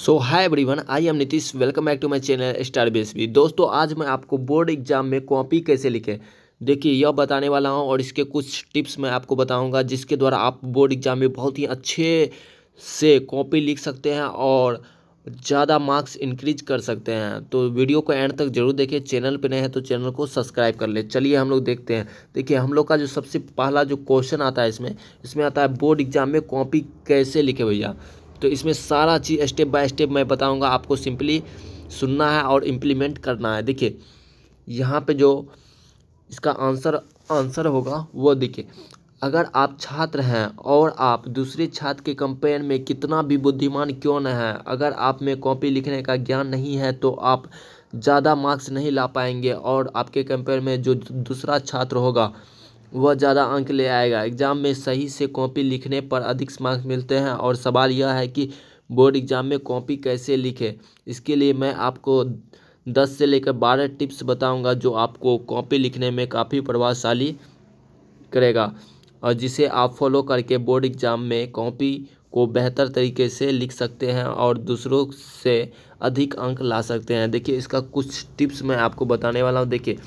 so hi everyone I am Nitish welcome back to my channel star base भी दोस्तों आज मैं आपको बोर्ड एग्जाम में कॉपी कैसे लिखें देखिए यह बताने वाला हूं और इसके कुछ टिप्स मैं आपको बताऊंगा जिसके द्वारा आप बोर्ड एग्जाम में बहुत ही अच्छे से कॉपी लिख सकते हैं और ज़्यादा मार्क्स इंक्रीज कर सकते हैं तो वीडियो को एंड तक जरूर देखें चैनल पर नए हैं तो चैनल को सब्सक्राइब कर ले चलिए हम लोग देखते हैं देखिए हम लोग का जो सबसे पहला जो क्वेश्चन आता है इसमें इसमें आता है बोर्ड एग्जाम में कॉपी कैसे लिखे भैया तो इसमें सारा चीज़ स्टेप बाय स्टेप मैं बताऊँगा आपको सिंपली सुनना है और इम्प्लीमेंट करना है देखिए यहाँ पे जो इसका आंसर आंसर होगा वो देखिए अगर आप छात्र हैं और आप दूसरे छात्र के कंपेयर में कितना भी बुद्धिमान क्यों न हैं अगर आप में कॉपी लिखने का ज्ञान नहीं है तो आप ज़्यादा मार्क्स नहीं ला पाएंगे और आपके कंपेयर में जो दूसरा छात्र होगा वह ज़्यादा अंक ले आएगा एग्ज़ाम में सही से कॉपी लिखने पर अधिक मार्क्स मिलते हैं और सवाल यह है कि बोर्ड एग्ज़ाम में कॉपी कैसे लिखे इसके लिए मैं आपको दस से लेकर बारह टिप्स बताऊंगा जो आपको कॉपी लिखने में काफ़ी प्रभावशाली करेगा और जिसे आप फॉलो करके बोर्ड एग्ज़ाम में कॉपी को बेहतर तरीके से लिख सकते हैं और दूसरों से अधिक अंक ला सकते हैं देखिए इसका कुछ टिप्स मैं आपको बताने वाला हूँ देखिए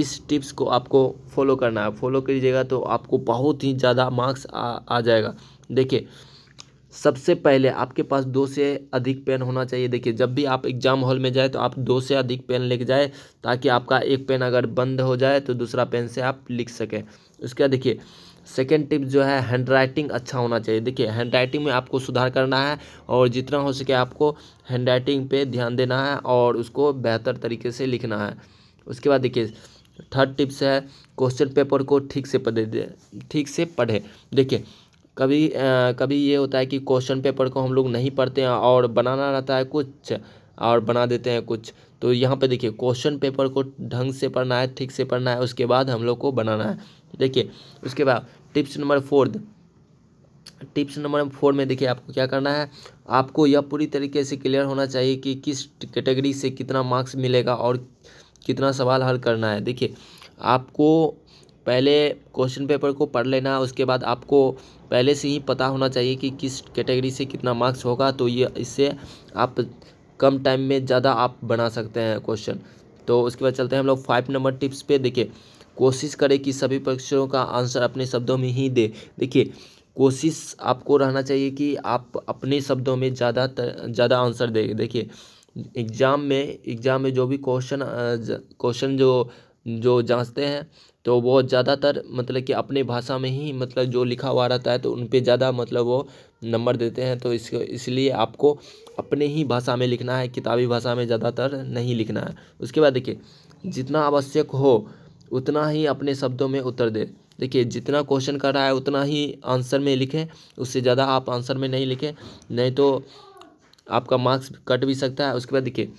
इस टिप्स को आपको फॉलो करना है फॉलो कीजिएगा तो आपको बहुत ही ज़्यादा मार्क्स आ, आ जाएगा देखिए सबसे पहले आपके पास दो से अधिक पेन होना चाहिए देखिए जब भी आप एग्ज़ाम हॉल में जाए तो आप दो से अधिक पेन लेके जाए ताकि आपका एक पेन अगर बंद हो जाए तो दूसरा पेन से आप लिख सकें उसके बाद देखिए सेकेंड टिप जो है हैंड राइटिंग अच्छा होना चाहिए देखिए हैंड राइटिंग में आपको सुधार करना है और जितना हो सके आपको हैंड राइटिंग पर ध्यान देना है और उसको बेहतर तरीके से लिखना है उसके बाद देखिए थर्ड टिप्स है क्वेश्चन पेपर को ठीक से पढ़े ठीक से पढ़े देखिए कभी आ, कभी ये होता है कि क्वेश्चन पेपर को हम लोग नहीं पढ़ते हैं और बनाना रहता है कुछ और बना देते हैं कुछ तो यहाँ पे देखिए क्वेश्चन पेपर को ढंग से पढ़ना है ठीक से पढ़ना है उसके बाद हम लोग को बनाना है देखिए उसके बाद tips number fourth tips number four में देखिए आपको क्या करना है आपको यह पूरी तरीके से क्लियर होना चाहिए कि किस कैटेगरी से कितना मार्क्स मिलेगा और कितना सवाल हल करना है देखिए आपको पहले क्वेश्चन पेपर को पढ़ लेना उसके बाद आपको पहले से ही पता होना चाहिए कि किस कैटेगरी से कितना मार्क्स होगा तो ये इससे आप कम टाइम में ज़्यादा आप बना सकते हैं क्वेश्चन तो उसके बाद चलते हैं हम लोग फाइव नंबर टिप्स पे देखिए कोशिश करें कि सभी प्रश्नों का आंसर अपने शब्दों में ही दे देखिए कोशिश आपको रहना चाहिए कि आप अपने शब्दों में ज़्यादा ज़्यादा आंसर दे देखिए एग्ज़ाम में एग्ज़ाम में जो भी क्वेश्चन क्वेश्चन जो जो जांचते हैं तो वो ज़्यादातर मतलब कि अपने भाषा में ही मतलब जो लिखा हुआ रहता है तो उन पे ज़्यादा मतलब वो नंबर देते हैं तो इस इसलिए आपको अपने ही भाषा में लिखना है किताबी भाषा में ज़्यादातर नहीं लिखना है उसके बाद देखिए जितना आवश्यक हो उतना ही अपने शब्दों में उत्तर दे देखिए जितना क्वेश्चन कर रहा है उतना ही आंसर में लिखें उससे ज़्यादा आप आंसर में नहीं लिखें नहीं तो आपका मार्क्स कट भी सकता है उसके बाद देखिए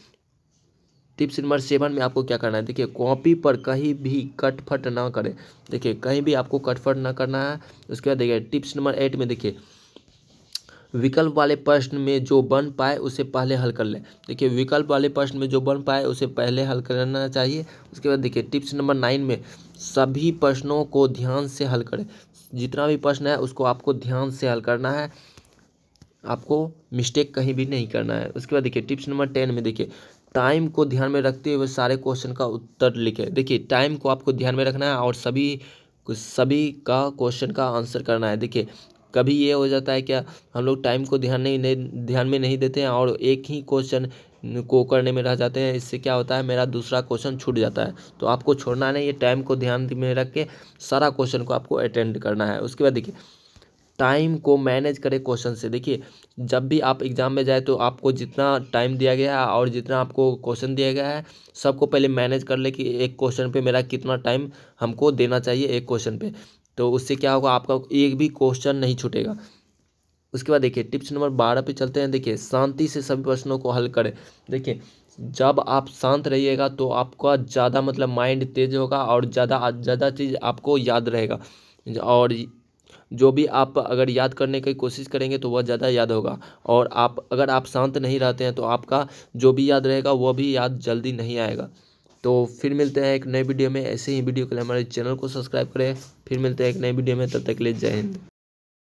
टिप्स नंबर सेवन में आपको क्या करना है देखिए कॉपी पर कहीं भी कट फट ना करें देखिए कहीं भी आपको कट फट ना करना है उसके बाद देखिए टिप्स नंबर एट में देखिए विकल्प वाले प्रश्न में जो बन पाए उसे पहले हल कर लें देखिए विकल्प वाले प्रश्न में जो बन पाए उसे पहले हल करना चाहिए उसके बाद देखिए टिप्स नंबर नाइन में सभी प्रश्नों को ध्यान से हल करें जितना भी प्रश्न है उसको आपको ध्यान से हल करना है आपको मिस्टेक कहीं भी नहीं करना है उसके बाद देखिए टिप्स नंबर टेन में देखिए टाइम को ध्यान में रखते हुए सारे क्वेश्चन का उत्तर लिखे देखिए टाइम को आपको ध्यान में रखना है और सभी सभी का क्वेश्चन का आंसर करना है देखिए कभी ये हो जाता है क्या हम लोग टाइम को ध्यान नहीं ध्यान में नहीं देते हैं और एक ही क्वेश्चन को करने में रह जाते हैं इससे क्या होता है मेरा दूसरा क्वेश्चन छूट जाता है तो आपको छोड़ना नहीं ये टाइम को ध्यान में रख के सारा क्वेश्चन को आपको अटेंड करना है उसके बाद देखिए टाइम को मैनेज करें क्वेश्चन से देखिए जब भी आप एग्ज़ाम में जाए तो आपको जितना टाइम दिया गया है और जितना आपको क्वेश्चन दिया गया है सबको पहले मैनेज कर ले कि एक क्वेश्चन पे मेरा कितना टाइम हमको देना चाहिए एक क्वेश्चन पे तो उससे क्या होगा आपका एक भी क्वेश्चन नहीं छूटेगा उसके बाद देखिए टिप्स नंबर बारह पे चलते हैं देखिए शांति से सभी प्रश्नों को हल करें देखिए जब आप शांत रहिएगा तो आपका ज़्यादा मतलब माइंड तेज होगा और ज़्यादा ज़्यादा चीज़ आपको याद रहेगा और जो भी आप अगर याद करने की कोशिश करेंगे तो वह ज़्यादा याद होगा और आप अगर आप शांत नहीं रहते हैं तो आपका जो भी याद रहेगा वह भी याद जल्दी नहीं आएगा तो फिर मिलते हैं एक नए वीडियो में ऐसे ही वीडियो के लिए हमारे चैनल को सब्सक्राइब करें फिर मिलते हैं एक नए वीडियो में तब तक के लिए जय हिंद